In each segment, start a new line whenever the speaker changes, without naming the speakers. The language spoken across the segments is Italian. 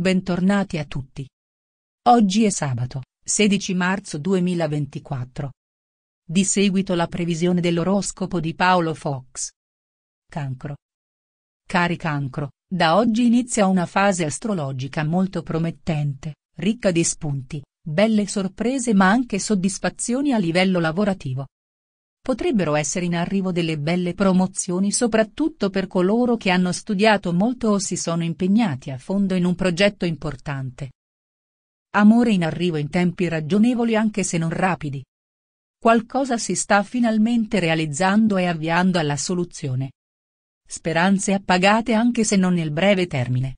Bentornati a tutti. Oggi è sabato, 16 marzo 2024. Di seguito la previsione dell'oroscopo di Paolo Fox. Cancro. Cari cancro, da oggi inizia una fase astrologica molto promettente, ricca di spunti, belle sorprese ma anche soddisfazioni a livello lavorativo. Potrebbero essere in arrivo delle belle promozioni soprattutto per coloro che hanno studiato molto o si sono impegnati a fondo in un progetto importante. Amore in arrivo in tempi ragionevoli anche se non rapidi. Qualcosa si sta finalmente realizzando e avviando alla soluzione. Speranze appagate anche se non nel breve termine.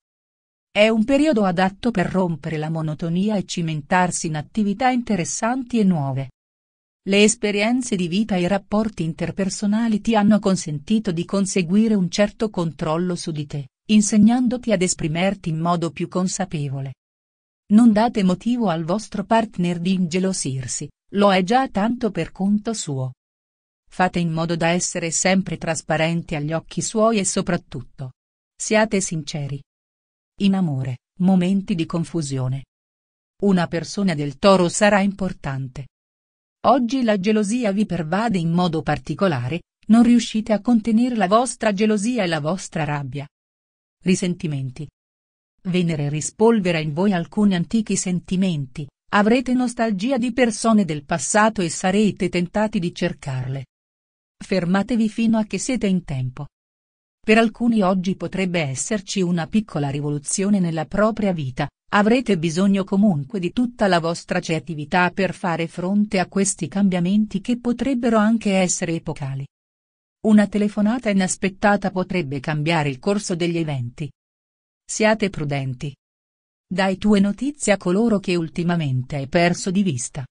È un periodo adatto per rompere la monotonia e cimentarsi in attività interessanti e nuove. Le esperienze di vita e i rapporti interpersonali ti hanno consentito di conseguire un certo controllo su di te, insegnandoti ad esprimerti in modo più consapevole. Non date motivo al vostro partner di ingelosirsi, lo è già tanto per conto suo. Fate in modo da essere sempre trasparenti agli occhi suoi e soprattutto. Siate sinceri. In amore, momenti di confusione. Una persona del toro sarà importante Oggi la gelosia vi pervade in modo particolare, non riuscite a contenere la vostra gelosia e la vostra rabbia. Risentimenti. Venere rispolvera in voi alcuni antichi sentimenti, avrete nostalgia di persone del passato e sarete tentati di cercarle. Fermatevi fino a che siete in tempo. Per alcuni oggi potrebbe esserci una piccola rivoluzione nella propria vita, avrete bisogno comunque di tutta la vostra creatività per fare fronte a questi cambiamenti che potrebbero anche essere epocali. Una telefonata inaspettata potrebbe cambiare il corso degli eventi. Siate prudenti. Dai tue notizie a coloro che ultimamente hai perso di vista.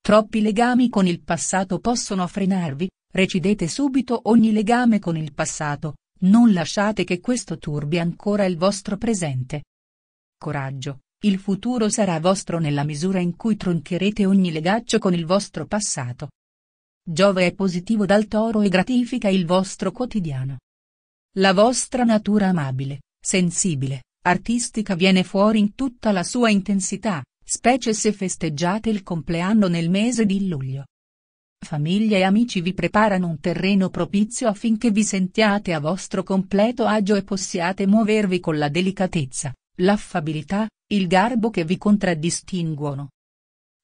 Troppi legami con il passato possono frenarvi, recidete subito ogni legame con il passato, non lasciate che questo turbi ancora il vostro presente. Coraggio, il futuro sarà vostro nella misura in cui troncherete ogni legaccio con il vostro passato. Giove è positivo dal toro e gratifica il vostro quotidiano. La vostra natura amabile, sensibile, artistica viene fuori in tutta la sua intensità, specie se festeggiate il compleanno nel mese di luglio. Famiglia e amici vi preparano un terreno propizio affinché vi sentiate a vostro completo agio e possiate muovervi con la delicatezza, l'affabilità, il garbo che vi contraddistinguono.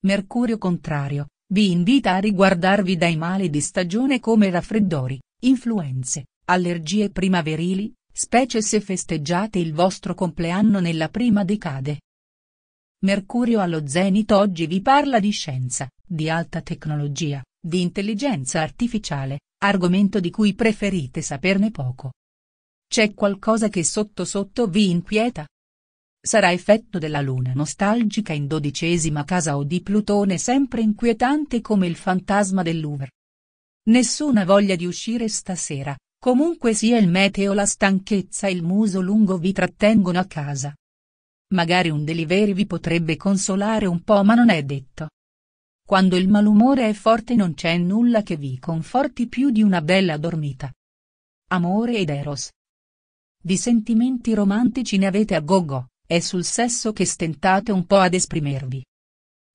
Mercurio contrario, vi invita a riguardarvi dai mali di stagione come raffreddori, influenze, allergie primaverili, specie se festeggiate il vostro compleanno nella prima decade. Mercurio allo zenit oggi vi parla di scienza, di alta tecnologia, di intelligenza artificiale, argomento di cui preferite saperne poco. C'è qualcosa che sotto sotto vi inquieta? Sarà effetto della luna nostalgica in dodicesima casa o di Plutone sempre inquietante come il fantasma del Louvre? Nessuna voglia di uscire stasera, comunque sia il meteo la stanchezza e il muso lungo vi trattengono a casa. Magari un delivery vi potrebbe consolare un po' ma non è detto. Quando il malumore è forte non c'è nulla che vi conforti più di una bella dormita. Amore ed Eros. Di sentimenti romantici ne avete a gogo, è sul sesso che stentate un po' ad esprimervi.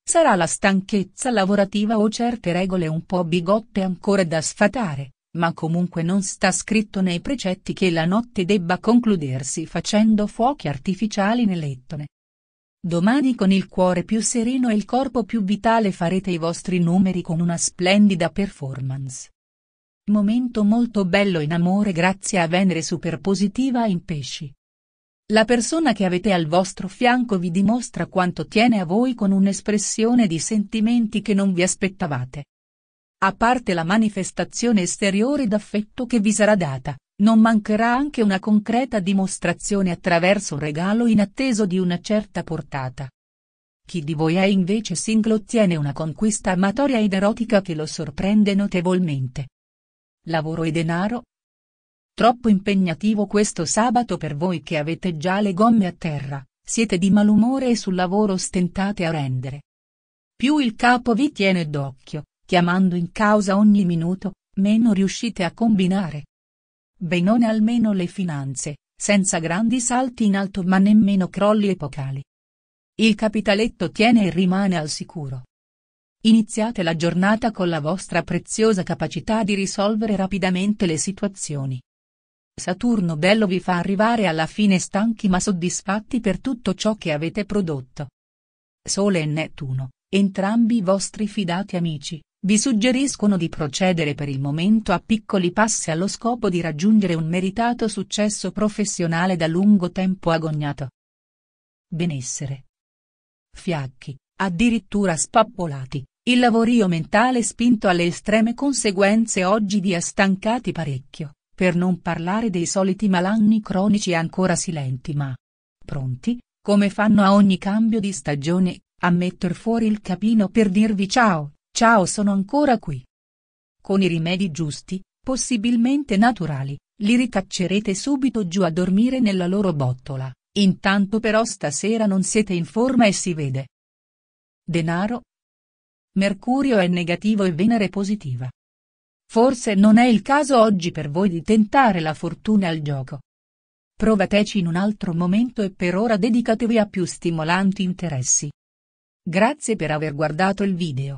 Sarà la stanchezza lavorativa o certe regole un po' bigotte ancora da sfatare, ma comunque non sta scritto nei precetti che la notte debba concludersi facendo fuochi artificiali nel lettone. Domani con il cuore più sereno e il corpo più vitale farete i vostri numeri con una splendida performance. Momento molto bello in amore grazie a Venere superpositiva in pesci. La persona che avete al vostro fianco vi dimostra quanto tiene a voi con un'espressione di sentimenti che non vi aspettavate. A parte la manifestazione esteriore d'affetto che vi sarà data, non mancherà anche una concreta dimostrazione attraverso un regalo inatteso di una certa portata. Chi di voi è invece single ottiene una conquista amatoria ed erotica che lo sorprende notevolmente. Lavoro e denaro? Troppo impegnativo questo sabato per voi che avete già le gomme a terra, siete di malumore e sul lavoro stentate a rendere. Più il capo vi tiene d'occhio, chiamando in causa ogni minuto, meno riuscite a combinare benone almeno le finanze, senza grandi salti in alto ma nemmeno crolli epocali. Il capitaletto tiene e rimane al sicuro. Iniziate la giornata con la vostra preziosa capacità di risolvere rapidamente le situazioni. Saturno Bello vi fa arrivare alla fine stanchi ma soddisfatti per tutto ciò che avete prodotto. Sole e Nettuno, entrambi vostri fidati amici, vi suggeriscono di procedere per il momento a piccoli passi allo scopo di raggiungere un meritato successo professionale da lungo tempo agognato. Benessere. Fiacchi, addirittura spappolati, il lavorio mentale spinto alle estreme conseguenze oggi vi ha stancati parecchio, per non parlare dei soliti malanni cronici ancora silenti ma pronti, come fanno a ogni cambio di stagione, a metter fuori il capino per dirvi ciao Ciao sono ancora qui. Con i rimedi giusti, possibilmente naturali, li ricaccerete subito giù a dormire nella loro bottola, intanto però stasera non siete in forma e si vede. Denaro? Mercurio è negativo e Venere positiva. Forse non è il caso oggi per voi di tentare la fortuna al gioco. Provateci in un altro momento e per ora dedicatevi a più stimolanti interessi. Grazie per aver guardato il video.